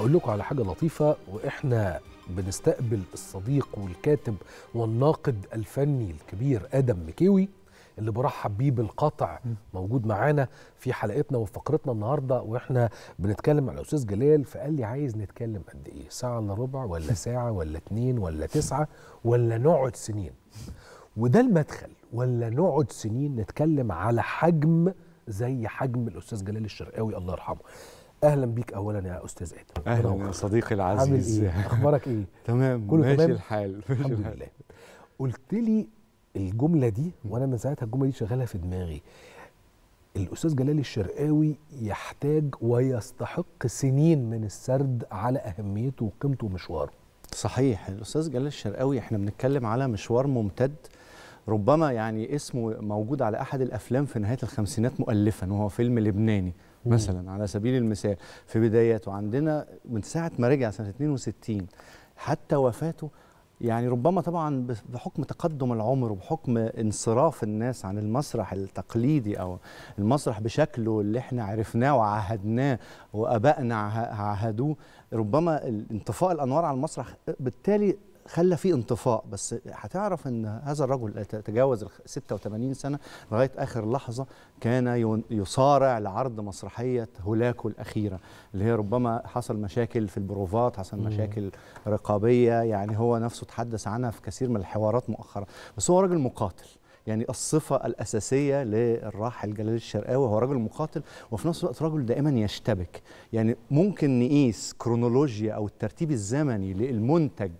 أقول لكم على حاجة لطيفة وإحنا بنستقبل الصديق والكاتب والناقد الفني الكبير آدم مكيوي اللي برحب بيه بالقطع موجود معانا في حلقتنا وفقرتنا النهارده واحنا بنتكلم مع الاستاذ جلال فقال لي عايز نتكلم قد ايه؟ ساعه الا ربع ولا ساعه ولا اتنين ولا تسعه ولا نقعد سنين؟ وده المدخل ولا نقعد سنين نتكلم على حجم زي حجم الاستاذ جلال الشرقاوي الله يرحمه. اهلا بيك اولا يا استاذ ادم اهلا يا صديقي العزيز عامل ايه اخبارك ايه تمام كله ماشي تمام؟ الحال ماشي الحمد الحال. لله قلت لي الجمله دي وانا من ساعتها الجمله دي شغاله في دماغي الاستاذ جلال الشرقاوي يحتاج ويستحق سنين من السرد على اهميته وقيمته ومشواره صحيح الاستاذ جلال الشرقاوي احنا بنتكلم على مشوار ممتد ربما يعني اسمه موجود على احد الافلام في نهايه الخمسينات مؤلفا وهو فيلم لبناني مثلا على سبيل المثال في بداياته عندنا من ساعه ما رجع سنه 62 حتى وفاته يعني ربما طبعا بحكم تقدم العمر وبحكم انصراف الناس عن المسرح التقليدي او المسرح بشكله اللي احنا عرفناه وعهدناه وابائنا عهدوه ربما انطفاء الانوار على المسرح بالتالي خلى في انطفاء بس هتعرف ان هذا الرجل تجاوز ال 86 سنه لغايه اخر لحظه كان يصارع لعرض مسرحيه هولاكو الاخيره اللي هي ربما حصل مشاكل في البروفات حصل مشاكل رقابيه يعني هو نفسه تحدث عنها في كثير من الحوارات مؤخرا بس هو راجل مقاتل يعني الصفة الأساسية للراحل جلال الشرقاوي هو رجل مقاتل وفي نفس الوقت رجل دائما يشتبك يعني ممكن نقيس كرونولوجيا أو الترتيب الزمني للمنتج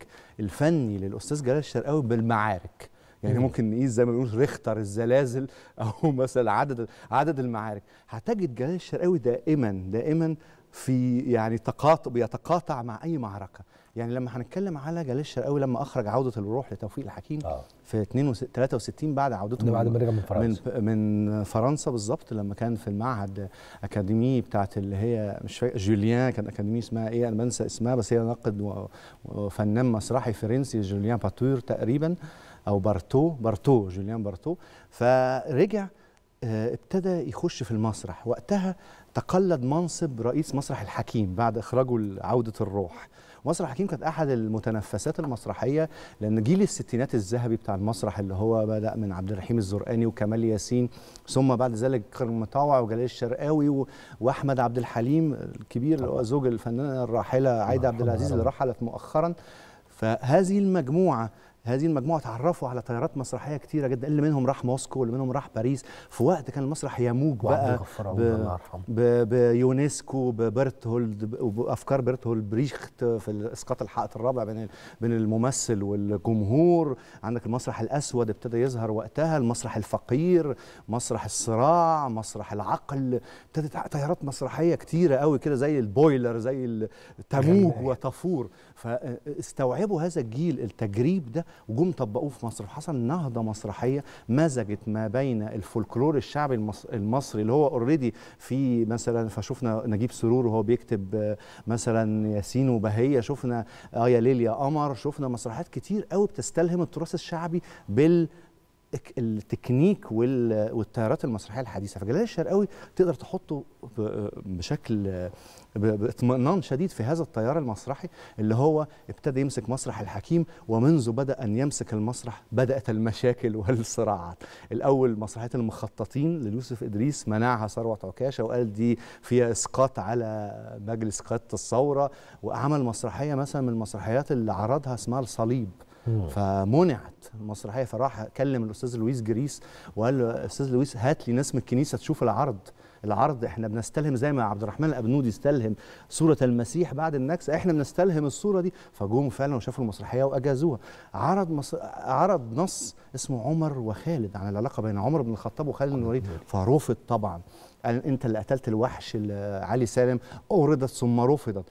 الفني للاستاذ جلال الشرقاوي بالمعارك يعني ممكن نقيس زي ما بيقولوا ريختر الزلازل او مثلا عدد عدد المعارك هتجد جلال الشرقاوي دائما دائما في يعني تقاطع بيتقاطع مع اي معركه يعني لما هنتكلم على جلال الشرقاوي لما اخرج عوده الروح لتوفيق الحكيم آه. في 63 بعد عودته بعد ما رجع من فرنسا من, من فرنسا بالظبط لما كان في المعهد اكاديمي بتاعت اللي هي مش فاكر جوليان كان اكاديمي اسمها ايه انا بنسى اسمها بس هي ناقد وفنان مسرحي فرنسي جوليان باتور تقريبا او بارتو بارتو جوليان بارتو فرجع آه، ابتدى يخش في المسرح وقتها تقلد منصب رئيس مسرح الحكيم بعد اخراجه لعوده الروح مسرح حكيم كانت احد المتنفسات المسرحيه لان جيل الستينات الذهبي بتاع المسرح اللي هو بدا من عبد الرحيم الزرقاني وكمال ياسين ثم بعد ذلك كرم مطاوع وجلال الشرقاوي واحمد عبد الحليم الكبير اللي هو زوج الفنانه الراحله عايده عبد العزيز اللي رحلت مؤخرا فهذه المجموعه هذه المجموعه تعرفوا على تيارات مسرحيه كتيره جدا اللي منهم راح موسكو واللي منهم راح باريس في وقت كان المسرح يموج بقى بيونسكو ببرتهولد وبأفكار برتهولد بريخت في اسقاط الحائط الرابع بين بين الممثل والجمهور عندك المسرح الاسود ابتدى يظهر وقتها المسرح الفقير مسرح الصراع مسرح العقل ابتدت تيارات مسرحيه كتيره قوي كده زي البويلر زي تموج وتفور فاستوعبوا آه، هذا الجيل التجريب ده وجم طبقوه في مصر وحصل نهضه مسرحيه مزجت ما بين الفولكلور الشعبي المصري اللي هو اوريدي في مثلا فشفنا نجيب سرور وهو بيكتب مثلا ياسين وبهيه شفنا اه يا ليل يا قمر شفنا مسرحيات كتير قوي بتستلهم التراث الشعبي بال التكنيك والتيارات المسرحيه الحديثه فجلال الشرقاوي تقدر تحطه بشكل باطمئنان شديد في هذا التيار المسرحي اللي هو ابتدى يمسك مسرح الحكيم ومنذ بدا ان يمسك المسرح بدات المشاكل والصراعات الاول مسرحيه المخططين ليوسف ادريس منعها ثروت عكاشه وقال دي فيها اسقاط على مجلس قياده الثوره وعمل مسرحيه مثلا من المسرحيات اللي عرضها اسمها الصليب فمنعت المسرحيه فراح كلم الاستاذ لويس جريس وقال له استاذ لويس هات لي ناس من الكنيسه تشوف العرض العرض احنا بنستلهم زي ما عبد الرحمن الابنودي استلهم صوره المسيح بعد النكسه احنا بنستلهم الصوره دي فجم فعلا وشافوا المسرحيه واجازوها عرض مصر عرض نص اسمه عمر وخالد عن العلاقه بين عمر بن الخطاب وخالد بن الوليد فرفض طبعا قال انت اللي قتلت الوحش علي سالم اوردت ثم رفضت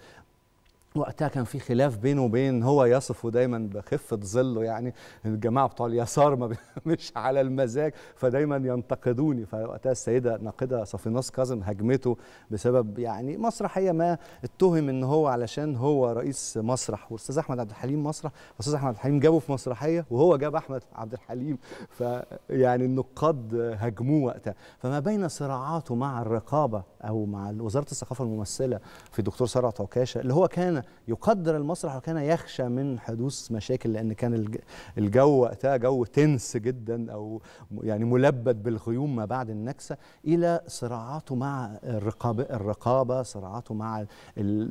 وقتها كان في خلاف بينه وبين هو يصفه دايما بخفه ظله يعني الجماعه بتوع اليسار ما مش على المزاج فدايما ينتقدوني فوقتها السيده ناقده صفيناس كاظم هجمته بسبب يعني مسرحيه ما اتهم ان هو علشان هو رئيس مسرح واستاذ احمد عبد الحليم مسرح استاذ احمد عبد الحليم جابه في مسرحيه وهو جاب احمد عبد الحليم فيعني النقاد هاجموه وقتها فما بين صراعاته مع الرقابه او مع وزاره الثقافه الممثله في الدكتور سارة عكاشه اللي هو كان يقدر المسرح وكان يخشى من حدوث مشاكل لان كان الجو وقتها جو تنس جدا او يعني ملبد بالغيوم ما بعد النكسه الى صراعاته مع الرقابه الرقابه صراعاته مع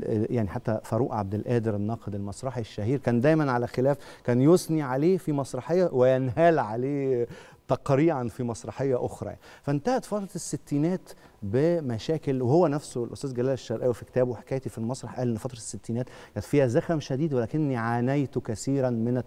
يعني حتى فاروق عبد القادر الناقد المسرحي الشهير كان دايما على خلاف كان يثني عليه في مسرحيه وينهال عليه تقريعا في مسرحيه اخرى فانتهت فتره الستينات بمشاكل وهو نفسه الاستاذ جلال الشرقاوي في كتابه حكايتي في المسرح قال ان فتره الستينات كانت فيها زخم شديد ولكني عانيت كثيرا من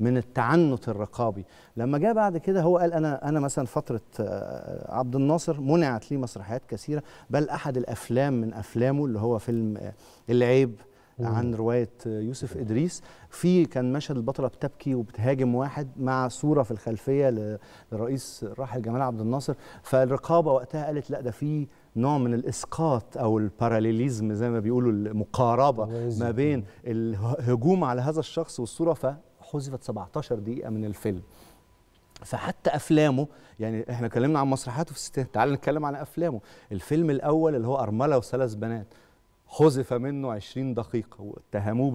من التعنت الرقابي لما جاء بعد كده هو قال انا انا مثلا فتره آه، عبد الناصر منعت لي مسرحيات كثيره بل احد الافلام من افلامه اللي هو فيلم آه، العيب عن روايه يوسف ادريس في كان مشهد البطله بتبكي وبتهاجم واحد مع صوره في الخلفيه للرئيس الراحل جمال عبد الناصر فالرقابه وقتها قالت لا ده في نوع من الاسقاط او الباراليليزم زي ما بيقولوا المقاربه ما بين الهجوم على هذا الشخص والصوره فحذفت 17 دقيقه من الفيلم فحتى افلامه يعني احنا اتكلمنا عن مسرحياته في الستينات تعال نتكلم عن افلامه الفيلم الاول اللي هو ارمله وثلاث بنات حذف منه 20 دقيقة واتهموه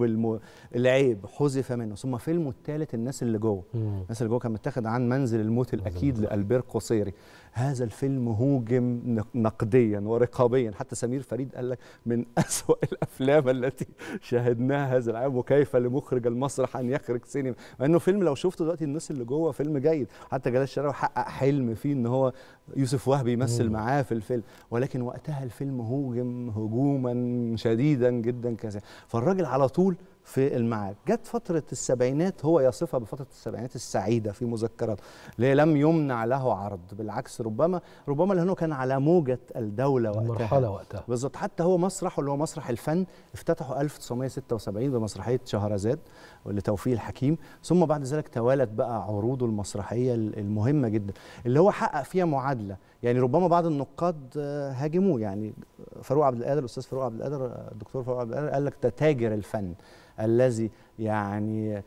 بالعيب حذف منه ثم فيلمه الثالث الناس اللي جوه الناس اللي جوه كان متاخد عن منزل الموت الأكيد لألبير قصيري هذا الفيلم هوجم نقديا ورقابيا حتى سمير فريد قال لك من أسوأ الأفلام التي شاهدناها هذا العام وكيف لمخرج المسرح أن يخرج سينما مع أنه فيلم لو شفته دلوقتي الناس اللي جوه فيلم جيد حتى جلال الشراوي حقق حلم فيه أن هو يوسف وهبي يمثل معاه في الفيلم ولكن وقتها الفيلم هوجم هجوما شديدا جدا كذا فالراجل على طول في المعاد جت فترة السبعينات هو يصفها بفترة السبعينات السعيدة في مذكرات اللي لم يمنع له عرض بالعكس ربما ربما لأنه كان على موجة الدولة وقتها المرحلة وقتها بالظبط حتى هو مسرحه اللي هو مسرح الفن افتتحه 1976 بمسرحية شهرزاد لتوفيق الحكيم ثم بعد ذلك توالت بقى عروضه المسرحية المهمة جدا اللي هو حقق فيها معادلة يعني ربما بعض النقاد آه، هاجموه يعني فاروق عبد القادر الاستاذ فاروق عبد القادر الدكتور آه، فاروق عبد القادر قال لك تاجر الفن الذي يعني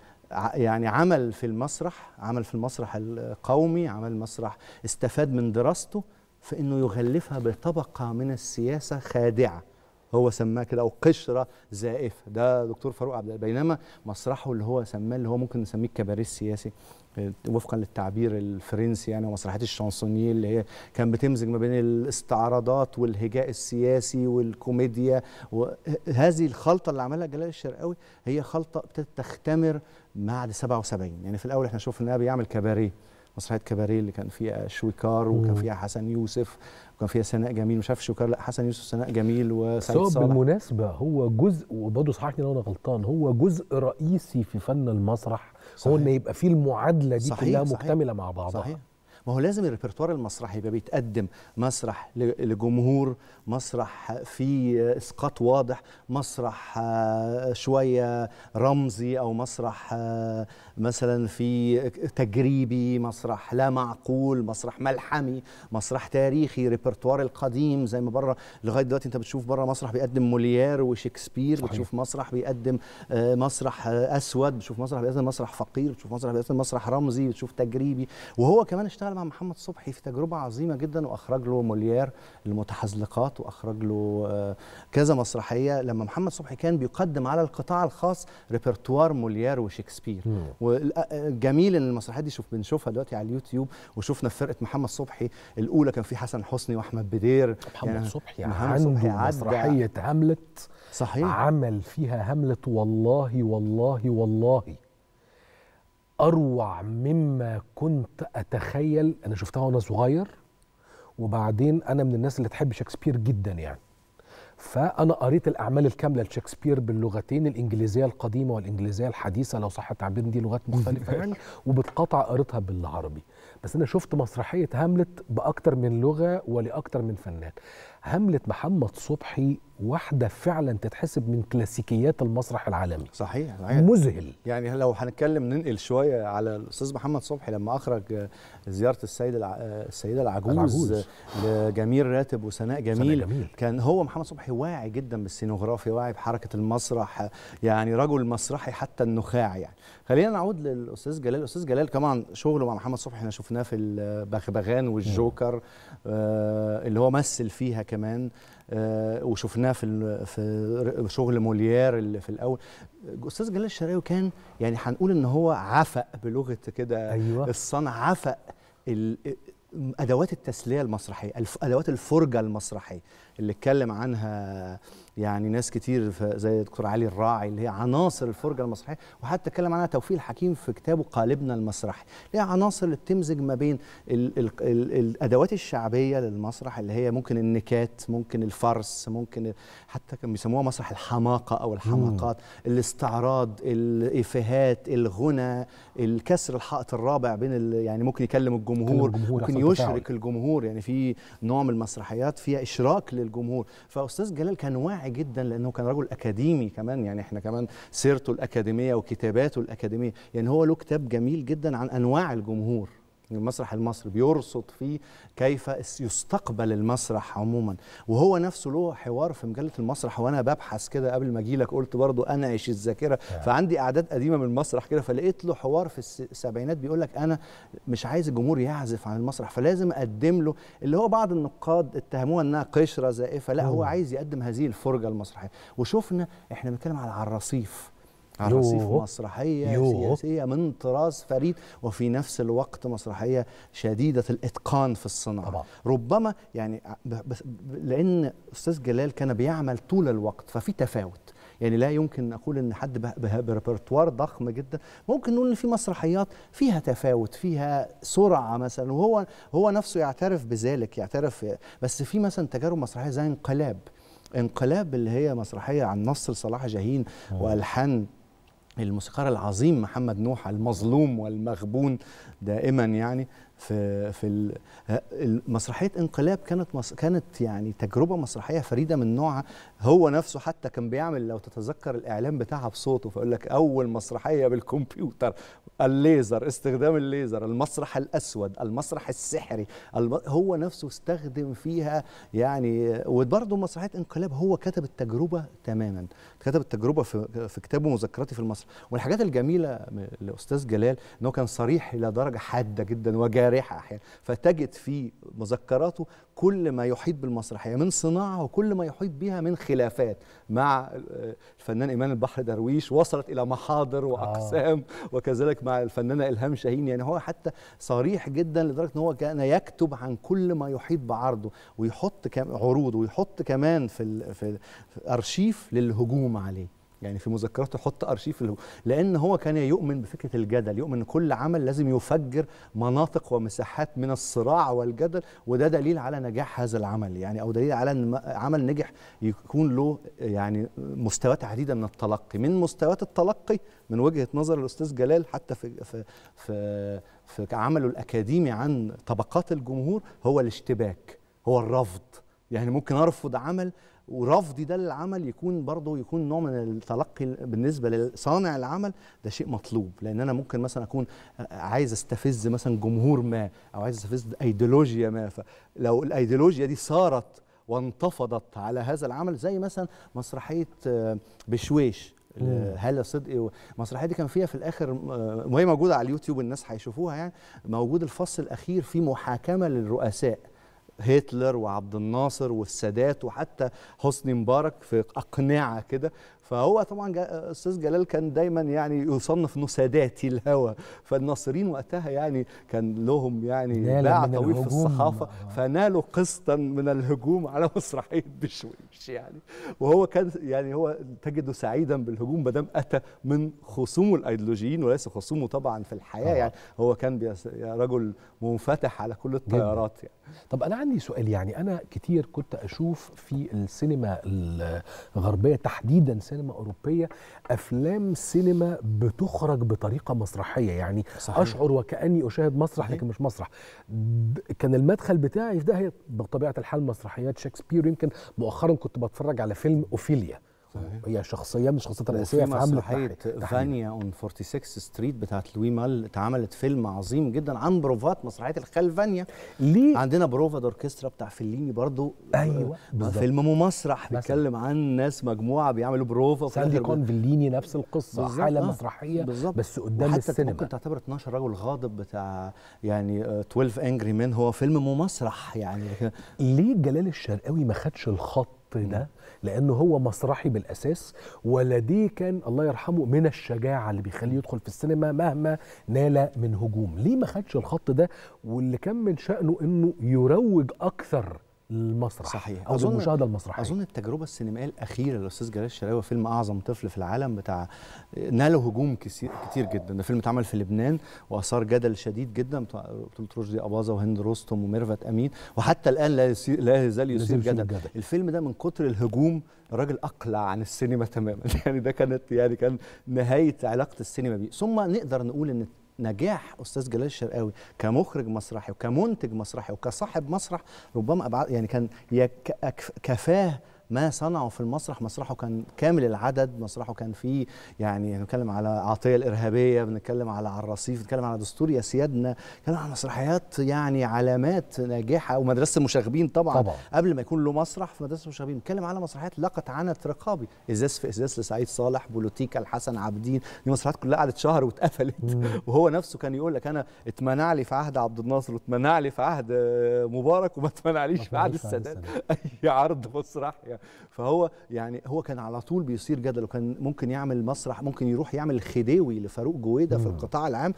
يعني عمل في المسرح عمل في المسرح القومي عمل مسرح استفاد من دراسته في انه يغلفها بطبقه من السياسه خادعه هو سماه كده او قشره زائفه ده دكتور فاروق عبد بينما مسرحه اللي هو سماه اللي هو ممكن نسميه الكباريه السياسي آه، وفقا للتعبير الفرنسي يعني ومسرحيه الشانسونيه اللي هي كان بتمزج ما بين الاستعراضات والهجاء السياسي والكوميديا وهذه آه، الخلطه اللي عملها جلال الشرقاوي هي خلطه ابتدت تختمر بعد 77 يعني في الاول احنا شفنا بيعمل كباريه مسرحيه كباريه اللي كان فيها شويكار وكان فيها حسن يوسف وكان فيها سناء جميل مش عارف شوكار لا حسن يوسف سناء جميل وسعيد صالح بالمناسبه هو جزء وبرضه صححني لو انا غلطان هو جزء رئيسي في فن المسرح صحيح. هو ان يبقى فيه المعادله دي صحيح. كلها مكتمله صحيح. مع بعضها صحيح. ما هو لازم الريبرتوار المسرحي يبقى بيتقدم مسرح لجمهور مسرح فيه اسقاط واضح مسرح آه، شويه رمزي او مسرح آه، مثلا في تجريبي مسرح لا معقول مسرح ملحمي مسرح تاريخي ريبرتوار القديم زي ما بره لغايه دلوقتي انت بتشوف بره مسرح بيقدم موليير وشكسبير صحيح. بتشوف مسرح بيقدم آه، مسرح اسود بتشوف مسرح بيقدم مسرح فقير بتشوف مسرح بيقدم مسرح رمزي بتشوف تجريبي وهو كمان اشتغل مع محمد صبحي في تجربه عظيمه جدا واخرج له موليير المتحزلقات واخرج له آه، كذا مسرحيه لما محمد صبحي كان بيقدم على القطاع الخاص ريبرتوار موليير وشكسبير وجميل آه، آه، ان المسرحيات دي شوف بنشوفها دلوقتي على اليوتيوب وشفنا فرقه محمد صبحي الاولى كان في حسن حسني واحمد بدير محمد يعني صبحي محمد صبحي عنده مسرحيه هاملت صحيح عمل فيها هاملت والله والله والله اروع مما كنت اتخيل انا شفتها وانا صغير وبعدين انا من الناس اللي تحب شكسبير جدا يعني فانا قريت الاعمال الكامله لشكسبير باللغتين الانجليزيه القديمه والانجليزيه الحديثه لو صح التعبير دي لغات مختلفه يعني وبتقطع قريتها بالعربي بس انا شفت مسرحيه هاملت باكتر من لغه ولاكتر من فنان هاملة محمد صبحي واحدة فعلا تتحسب من كلاسيكيات المسرح العالمي صحيح صحيح مذهل يعني لو هنتكلم ننقل شوية على الأستاذ محمد صبحي لما أخرج زيارة السيدة الع... السيدة العجوز, العجوز. لجميل راتب وسناء جميل, جميل كان هو محمد صبحي واعي جدا بالسينوغرافيا واعي بحركة المسرح يعني رجل مسرحي حتى النخاع يعني خلينا نعود للأستاذ جلال الأستاذ جلال طبعا شغله مع محمد صبحي احنا شفناه في البغبغان والجوكر آه اللي هو مثل فيها كمان كمان آه، وشفناه في في شغل موليير اللي في الاول استاذ جلال الشراوي كان يعني هنقول ان هو عفق بلغه كده أيوة. الصنع عفق ادوات التسليه المسرحيه ادوات الفرجه المسرحيه اللي اتكلم عنها يعني ناس كتير زي الدكتور علي الراعي اللي هي عناصر الفرجه المسرحيه وحتى اتكلم عنها توفيق الحكيم في كتابه قالبنا المسرحي اللي هي عناصر اللي بتمزج ما بين الـ الـ الـ الادوات الشعبيه للمسرح اللي هي ممكن النكات ممكن الفرس ممكن حتى كانوا بيسموها مسرح الحماقه او الحماقات الاستعراض الافيهات الغنى الكسر الحائط الرابع بين يعني ممكن يكلم الجمهور, الجمهور ممكن يشرك الجمهور يعني في نوع من المسرحيات فيها اشراك للجمهور فاستاذ جلال كان واعي جدا لانه كان رجل اكاديمي كمان يعني احنا كمان سيرته الاكاديميه وكتاباته الاكاديميه يعني هو له كتاب جميل جدا عن انواع الجمهور المسرح المصري بيرصد فيه كيف يستقبل المسرح عموما وهو نفسه له حوار في مجله المسرح وانا ببحث كده قبل ما اجي لك قلت برضو انعش الذاكره آه. فعندي اعداد قديمه من المسرح كده فلقيت له حوار في السبعينات بيقول لك انا مش عايز الجمهور يعزف عن المسرح فلازم اقدم له اللي هو بعض النقاد اتهموها انها قشره زائفه لا هو عايز يقدم هذه الفرجه المسرحيه وشفنا احنا بنتكلم على الرصيف على الرصيف مسرحية يوه. سياسية من طراز فريد وفي نفس الوقت مسرحية شديدة الإتقان في الصناعة طبعا. ربما يعني لأن أستاذ جلال كان بيعمل طول الوقت ففي تفاوت يعني لا يمكن نقول ان حد بريبرتوار ضخم جدا ممكن نقول ان في مسرحيات فيها تفاوت فيها سرعه مثلا وهو هو نفسه يعترف بذلك يعترف بس في مثلا تجارب مسرحيه زي انقلاب انقلاب اللي هي مسرحيه عن نص لصلاح جاهين آه. والحان الموسيقار العظيم محمد نوح المظلوم والمغبون دائما يعني في في مسرحيه انقلاب كانت كانت يعني تجربه مسرحيه فريده من نوعها هو نفسه حتى كان بيعمل لو تتذكر الاعلان بتاعها بصوته فيقول لك اول مسرحيه بالكمبيوتر الليزر استخدام الليزر المسرح الاسود المسرح السحري الم... هو نفسه استخدم فيها يعني وبرضه مسرحيه انقلاب هو كتب التجربه تماما كتب التجربه في, في كتابه مذكراتي في المسرح والحاجات الجميله لاستاذ جلال ان هو كان صريح الى درجه حاده جدا وجاء شارحه احيانا فتجد في مذكراته كل ما يحيط بالمسرحيه من صناعه وكل ما يحيط بها من خلافات مع آه، الفنان ايمان البحر درويش وصلت الى محاضر آه. واقسام آه. وكذلك مع الفنانه الهام شاهين يعني هو حتى صريح جدا لدرجه ان هو كان يكتب عن كل ما يحيط بعرضه ويحط عروضه ويحط كمان في في ارشيف للهجوم عليه يعني في مذكراته حط ارشيف له لان هو كان يؤمن بفكره الجدل يؤمن ان كل عمل لازم يفجر مناطق ومساحات من الصراع والجدل وده دليل على نجاح هذا العمل يعني او دليل على ان عمل نجح يكون له يعني مستويات عديده من التلقي من مستويات التلقي من وجهه نظر الاستاذ جلال حتى في في في, في عمله الاكاديمي عن طبقات الجمهور هو الاشتباك هو الرفض يعني ممكن ارفض عمل ورفضي ده للعمل يكون برضه يكون نوع من التلقي بالنسبه لصانع العمل ده شيء مطلوب لان انا ممكن مثلا اكون عايز استفز مثلا جمهور ما او عايز استفز ايديولوجيا ما فلو الايديولوجيا دي صارت وانتفضت على هذا العمل زي مثلا مسرحيه آه، بشويش هلا صدقي المسرحيه دي كان فيها في الاخر آه، وهي موجوده على اليوتيوب الناس هيشوفوها يعني موجود الفصل الاخير فيه محاكمه للرؤساء هتلر وعبد الناصر والسادات وحتى حسني مبارك في أقنعة كده فهو طبعا استاذ جلال كان دايما يعني يصنف انه سادات الهوى فالناصرين وقتها يعني كان لهم يعني باع طويل في الصحافه آه. فنالوا قسطا من الهجوم على مسرحيه بشويش يعني وهو كان يعني هو تجده سعيدا بالهجوم ما دام اتى من خصومه الايديولوجيين وليس خصومه طبعا في الحياه آه. يعني هو كان رجل منفتح على كل التيارات يعني طب انا عندي سؤال يعني انا كتير كنت اشوف في السينما الغربيه تحديدا سينما سينما أوروبية أفلام سينما بتخرج بطريقة مسرحية يعني صحيح. أشعر وكأني أشاهد مسرح لكن مش مسرح كان المدخل بتاعي في ده هي بطبيعة الحال مسرحيات شكسبير يمكن مؤخرا كنت بتفرج على فيلم أوفيليا هي شخصيه من الشخصيات الرئيسيه في حمله مسرحيه فانيا اون 46 ستريت بتاعت لوي مال اتعملت فيلم عظيم جدا عن بروفات مسرحيه الخال فانيا ليه عندنا بروفا دوركسترا بتاع فليني برضو آه، ايوه آه، بالزبط. فيلم ممسرح بيتكلم عن ناس مجموعه بيعملوا بروفا ساندي كون فليني نفس القصه حاله آه. مسرحيه بالزبط. بس قدام السينما ممكن تعتبر 12 رجل غاضب بتاع يعني 12 انجري مان هو فيلم ممسرح يعني ليه جلال الشرقاوي ما خدش الخط ده لأنه هو مسرحي بالأساس ولديه كان الله يرحمه من الشجاعة اللي بيخليه يدخل في السينما مهما نال من هجوم ليه ما خدش الخط ده واللي كان من شأنه أنه يروج أكثر المسرح صحيح او أظن المشاهده المسرحيه اظن التجربه السينمائيه الاخيره للاستاذ جلال الشراوي فيلم اعظم طفل في العالم بتاع ناله هجوم كثير كتير جدا ده فيلم اتعمل في لبنان واثار جدل شديد جدا بتاع رشدي اباظه وهند رستم وميرفت امين وحتى الان لا يسير لا يزال يثير جدل. جدل الفيلم ده من كتر الهجوم الراجل اقلع عن السينما تماما يعني ده كانت يعني كان نهايه علاقه السينما بيه ثم نقدر نقول ان نجاح استاذ جلال الشرقاوي كمخرج مسرحي وكمنتج مسرحي وكصاحب مسرح ربما أبعاد يعني كان كفاه ما صنعه في المسرح مسرحه كان كامل العدد مسرحه كان فيه يعني بنتكلم على عطيه الارهابيه بنتكلم على على الرصيف بنتكلم على دستور يا سيادنا بنتكلم على مسرحيات يعني علامات ناجحه ومدرسه المشاغبين طبعا, طبعا قبل ما يكون له مسرح في مدرسه المشاغبين بنتكلم على مسرحيات لقت عنت رقابي ازاز في ازاز لسعيد صالح بولوتيكا لحسن عابدين دي مسرحيات كلها قعدت شهر واتقفلت وهو نفسه كان يقول لك انا اتمنع لي في عهد عبد الناصر واتمنع لي في عهد مبارك وما اتمنعليش في عهد السادات اي عرض مسرحي فهو يعني هو كان على طول بيصير جدل وكان ممكن يعمل مسرح ممكن يروح يعمل خديوي لفاروق جويده في القطاع العام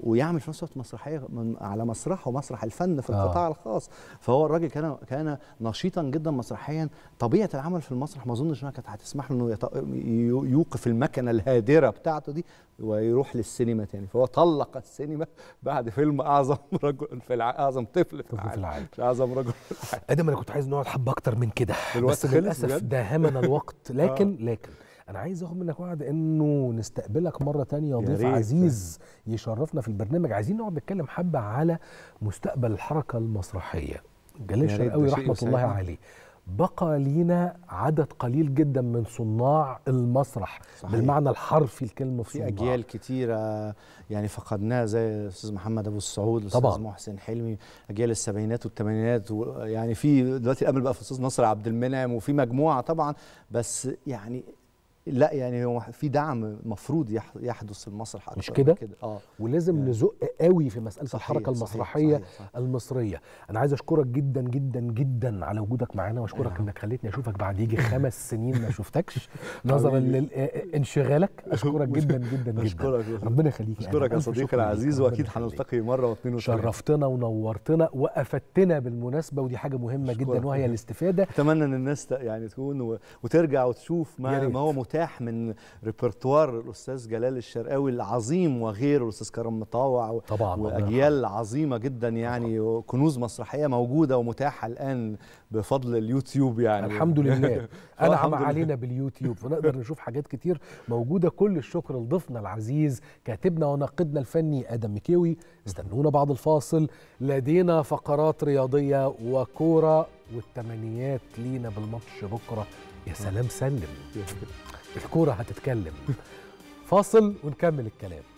ويعمل في نفس الوقت مسرحيه من على مسرحه ومسرح الفن في آه. القطاع آه. الخاص فهو الراجل كان كان نشيطا جدا مسرحيا طبيعه العمل في المسرح ما اظنش انها كانت هتسمح له انه يوقف المكنه الهادره بتاعته دي ويروح للسينما تاني فهو طلق السينما بعد فيلم اعظم رجل في الع... اعظم طفل في العالم اعظم رجل ادم انا كنت عايز نقعد حبه اكتر من كده بس للاسف داهمنا الوقت لكن آه. لكن انا عايز اخد منك وعد انه نستقبلك مره تانية ضيف عزيز يشرفنا في البرنامج عايزين نقعد نتكلم حبه على مستقبل الحركه المسرحيه جلال شرقاوي رحمه الله عليه بقى لينا عدد قليل جدا من صناع المسرح صحيح. بالمعنى الحرفي الكلمه في صناع. اجيال كتيره يعني فقدناها زي الاستاذ محمد ابو السعود الاستاذ محسن حلمي اجيال السبعينات والثمانينات يعني في دلوقتي قبل بقى في الاستاذ نصر عبد المنعم وفي مجموعه طبعا بس يعني لا يعني هو في دعم مفروض يحدث المسرح اكتر مش كده؟ كده. اه يعني ولازم يعني. نزق قوي في مساله صحيح الحركه المسرحيه صحيح صحيح المصريه انا عايز اشكرك جدا جدا جدا على وجودك معانا واشكرك نعم. انك خليتني اشوفك بعد يجي خمس سنين ما شفتكش نظرا لانشغالك آه، آه، اشكرك جدا جدا جدا أشكرك ربنا يخليك اشكرك يا صديقي العزيز واكيد هنلتقي مره واثنين وثلاثه شرفتنا ونورتنا وافدتنا بالمناسبه ودي حاجه مهمه جدا وهي الاستفاده اتمنى ان الناس يعني تكون وترجع وتشوف ما هو مرتاح من ريبرتوار الاستاذ جلال الشرقاوي العظيم وغيره الاستاذ كرم مطاوع طبعا واجيال عظيمه جدا يعني كنوز مسرحيه موجوده ومتاحه الان بفضل اليوتيوب يعني الحمد لله انعم علينا باليوتيوب فنقدر نشوف حاجات كتير موجوده كل الشكر لضيفنا العزيز كاتبنا وناقدنا الفني ادم مكيوي استنونا بعد الفاصل لدينا فقرات رياضيه وكوره والتمنيات لينا بالماتش بكره يا سلام سلم الكوره هتتكلم فاصل ونكمل الكلام